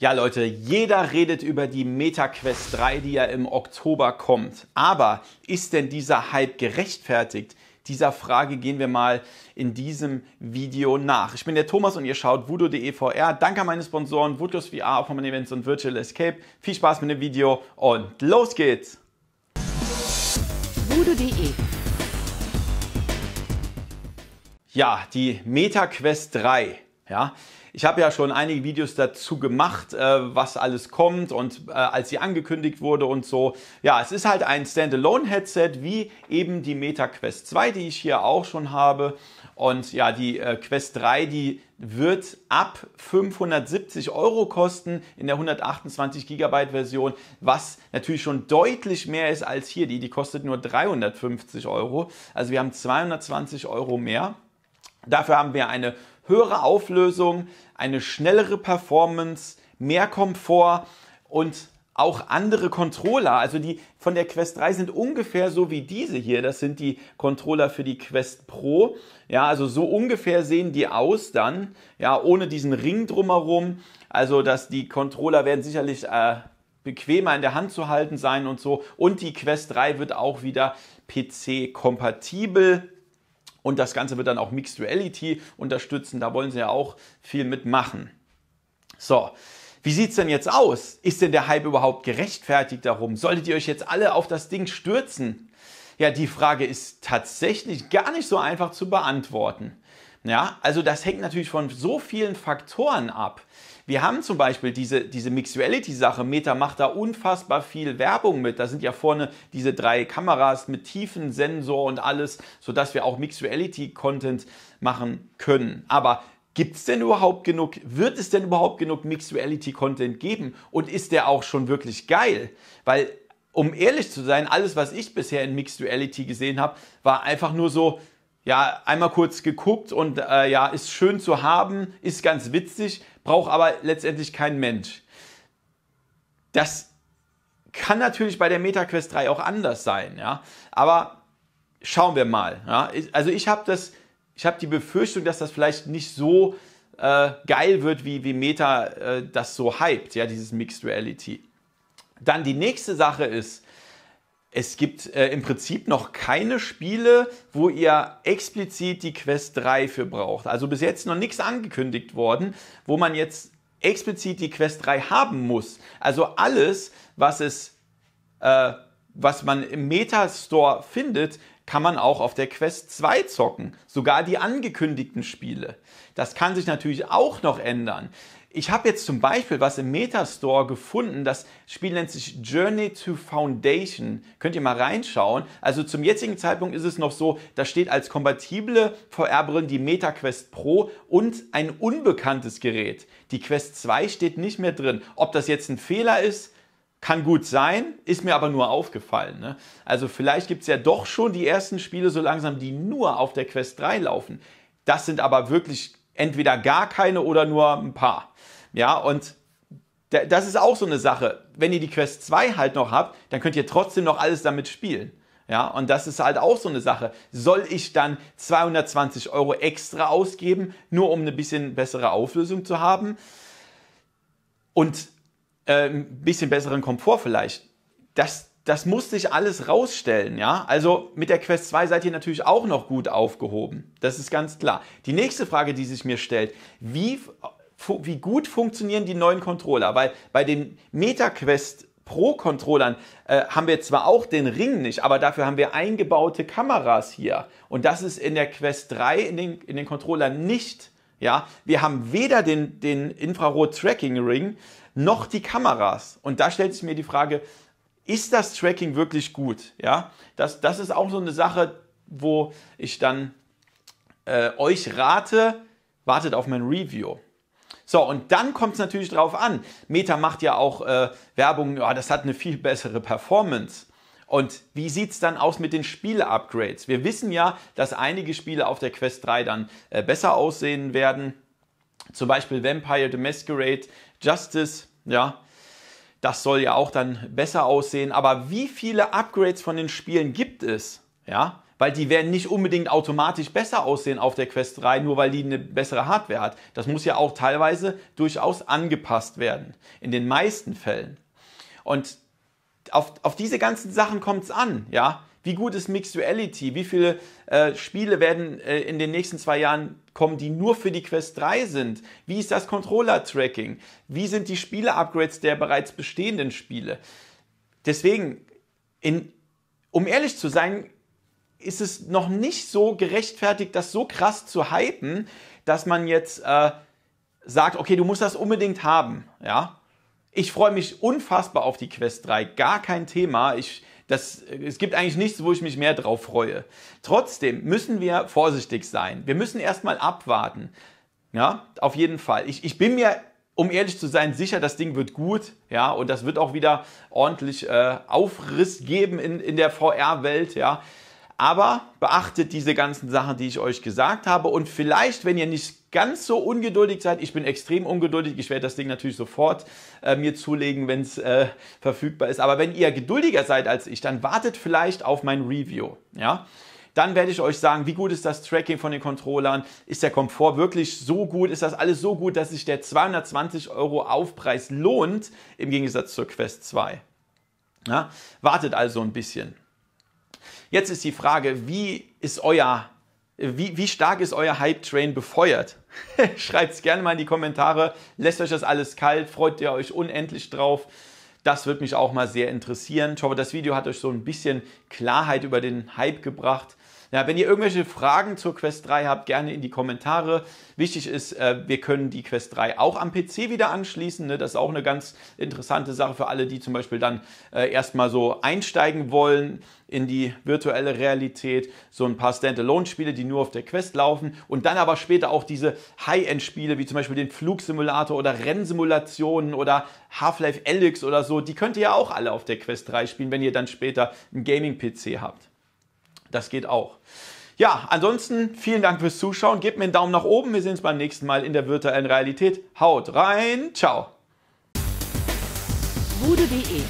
Ja Leute, jeder redet über die Meta Quest 3, die ja im Oktober kommt. Aber ist denn dieser Hype gerechtfertigt? Dieser Frage gehen wir mal in diesem Video nach. Ich bin der Thomas und ihr schaut voodoo.de VR. Danke an meine Sponsoren Voodoo's VR, Open Events und Virtual Escape. Viel Spaß mit dem Video und los geht's! voodoo.de Ja, die Meta Quest 3. Ja, ich habe ja schon einige Videos dazu gemacht, äh, was alles kommt und äh, als sie angekündigt wurde und so. Ja, es ist halt ein Standalone-Headset wie eben die Meta Quest 2, die ich hier auch schon habe. Und ja, die äh, Quest 3, die wird ab 570 Euro kosten in der 128 Gigabyte Version, was natürlich schon deutlich mehr ist als hier. Die, die kostet nur 350 Euro. Also wir haben 220 Euro mehr. Dafür haben wir eine höhere Auflösung, eine schnellere Performance, mehr Komfort und auch andere Controller. Also die von der Quest 3 sind ungefähr so wie diese hier. Das sind die Controller für die Quest Pro. Ja, also so ungefähr sehen die aus dann. Ja, ohne diesen Ring drumherum. Also dass die Controller werden sicherlich äh, bequemer in der Hand zu halten sein und so. Und die Quest 3 wird auch wieder PC-kompatibel. Und das Ganze wird dann auch Mixed Reality unterstützen. Da wollen sie ja auch viel mitmachen. So. Wie sieht's denn jetzt aus? Ist denn der Hype überhaupt gerechtfertigt darum? Solltet ihr euch jetzt alle auf das Ding stürzen? Ja, die Frage ist tatsächlich gar nicht so einfach zu beantworten. Ja, also das hängt natürlich von so vielen Faktoren ab. Wir haben zum Beispiel diese, diese Mixuality-Sache. Meta macht da unfassbar viel Werbung mit. Da sind ja vorne diese drei Kameras mit tiefen Sensor und alles, sodass wir auch Mixuality-Content machen können. Aber gibt es denn überhaupt genug, wird es denn überhaupt genug Mixuality-Content geben? Und ist der auch schon wirklich geil? Weil, um ehrlich zu sein, alles, was ich bisher in Mixuality gesehen habe, war einfach nur so, ja, einmal kurz geguckt und äh, ja, ist schön zu haben, ist ganz witzig, braucht aber letztendlich kein Mensch. Das kann natürlich bei der MetaQuest 3 auch anders sein, ja. Aber schauen wir mal. Ja? Also ich habe das, ich habe die Befürchtung, dass das vielleicht nicht so äh, geil wird, wie, wie Meta äh, das so hypt, ja, dieses Mixed Reality. Dann die nächste Sache ist, es gibt äh, im Prinzip noch keine Spiele, wo ihr explizit die Quest 3 für braucht. Also bis jetzt noch nichts angekündigt worden, wo man jetzt explizit die Quest 3 haben muss. Also alles, was es, äh, was man im Metastore findet, kann man auch auf der Quest 2 zocken. Sogar die angekündigten Spiele. Das kann sich natürlich auch noch ändern. Ich habe jetzt zum Beispiel was im Metastore gefunden. Das Spiel nennt sich Journey to Foundation. Könnt ihr mal reinschauen. Also zum jetzigen Zeitpunkt ist es noch so, da steht als kompatible VR-Brillen die Meta Quest Pro und ein unbekanntes Gerät. Die Quest 2 steht nicht mehr drin. Ob das jetzt ein Fehler ist, kann gut sein, ist mir aber nur aufgefallen. Ne? Also vielleicht gibt es ja doch schon die ersten Spiele so langsam, die nur auf der Quest 3 laufen. Das sind aber wirklich entweder gar keine oder nur ein paar. Ja, und das ist auch so eine Sache. Wenn ihr die Quest 2 halt noch habt, dann könnt ihr trotzdem noch alles damit spielen. Ja, und das ist halt auch so eine Sache. Soll ich dann 220 Euro extra ausgeben, nur um eine bisschen bessere Auflösung zu haben und äh, ein bisschen besseren Komfort vielleicht? Das, das muss sich alles rausstellen, ja? Also mit der Quest 2 seid ihr natürlich auch noch gut aufgehoben. Das ist ganz klar. Die nächste Frage, die sich mir stellt, wie, wie gut funktionieren die neuen Controller? Weil bei den MetaQuest Pro Controllern äh, haben wir zwar auch den Ring nicht, aber dafür haben wir eingebaute Kameras hier. Und das ist in der Quest 3 in den, in den Controllern nicht. Ja, wir haben weder den, den Infrarot-Tracking-Ring noch die Kameras. Und da stellt sich mir die Frage, ist das Tracking wirklich gut? Ja, das, das ist auch so eine Sache, wo ich dann äh, euch rate, wartet auf mein Review. So, und dann kommt es natürlich drauf an. Meta macht ja auch äh, Werbung, ja, ah, das hat eine viel bessere Performance. Und wie sieht es dann aus mit den Spiele-Upgrades? Wir wissen ja, dass einige Spiele auf der Quest 3 dann äh, besser aussehen werden. Zum Beispiel Vampire the Masquerade, Justice, ja, das soll ja auch dann besser aussehen. Aber wie viele Upgrades von den Spielen gibt es? Ja, weil die werden nicht unbedingt automatisch besser aussehen auf der Quest 3, nur weil die eine bessere Hardware hat. Das muss ja auch teilweise durchaus angepasst werden, in den meisten Fällen. Und auf, auf diese ganzen Sachen kommt es an, ja. Wie gut ist Mixed Reality? Wie viele äh, Spiele werden äh, in den nächsten zwei Jahren kommen, die nur für die Quest 3 sind? Wie ist das Controller-Tracking? Wie sind die Spiele-Upgrades der bereits bestehenden Spiele? Deswegen, in, um ehrlich zu sein, ist es noch nicht so gerechtfertigt, das so krass zu hypen, dass man jetzt äh, sagt, okay, du musst das unbedingt haben. Ja? Ich freue mich unfassbar auf die Quest 3, gar kein Thema. Ich das, es gibt eigentlich nichts, wo ich mich mehr drauf freue. Trotzdem müssen wir vorsichtig sein. Wir müssen erstmal abwarten. Ja, auf jeden Fall. Ich, ich bin mir um ehrlich zu sein, sicher, das Ding wird gut, ja, und das wird auch wieder ordentlich äh, Aufriss geben in, in der VR-Welt, ja. Aber beachtet diese ganzen Sachen, die ich euch gesagt habe. Und vielleicht, wenn ihr nicht ganz so ungeduldig seid, ich bin extrem ungeduldig, ich werde das Ding natürlich sofort äh, mir zulegen, wenn es äh, verfügbar ist. Aber wenn ihr geduldiger seid als ich, dann wartet vielleicht auf mein Review. Ja? Dann werde ich euch sagen, wie gut ist das Tracking von den Controllern? Ist der Komfort wirklich so gut? Ist das alles so gut, dass sich der 220 Euro Aufpreis lohnt im Gegensatz zur Quest 2? Ja? Wartet also ein bisschen. Jetzt ist die Frage, wie ist euer wie, wie, stark ist euer Hype-Train befeuert? Schreibt es gerne mal in die Kommentare. Lässt euch das alles kalt? Freut ihr euch unendlich drauf? Das würde mich auch mal sehr interessieren. Ich hoffe, das Video hat euch so ein bisschen Klarheit über den Hype gebracht. Ja, wenn ihr irgendwelche Fragen zur Quest 3 habt, gerne in die Kommentare. Wichtig ist, äh, wir können die Quest 3 auch am PC wieder anschließen. Ne? Das ist auch eine ganz interessante Sache für alle, die zum Beispiel dann äh, erstmal so einsteigen wollen in die virtuelle Realität. So ein paar Standalone-Spiele, die nur auf der Quest laufen. Und dann aber später auch diese High-End-Spiele, wie zum Beispiel den Flugsimulator oder Rennsimulationen oder Half-Life Alyx oder so. Die könnt ihr ja auch alle auf der Quest 3 spielen, wenn ihr dann später einen Gaming-PC habt. Das geht auch. Ja, ansonsten vielen Dank fürs Zuschauen. Gebt mir einen Daumen nach oben. Wir sehen uns beim nächsten Mal in der virtuellen Realität. Haut rein. Ciao. Bude.de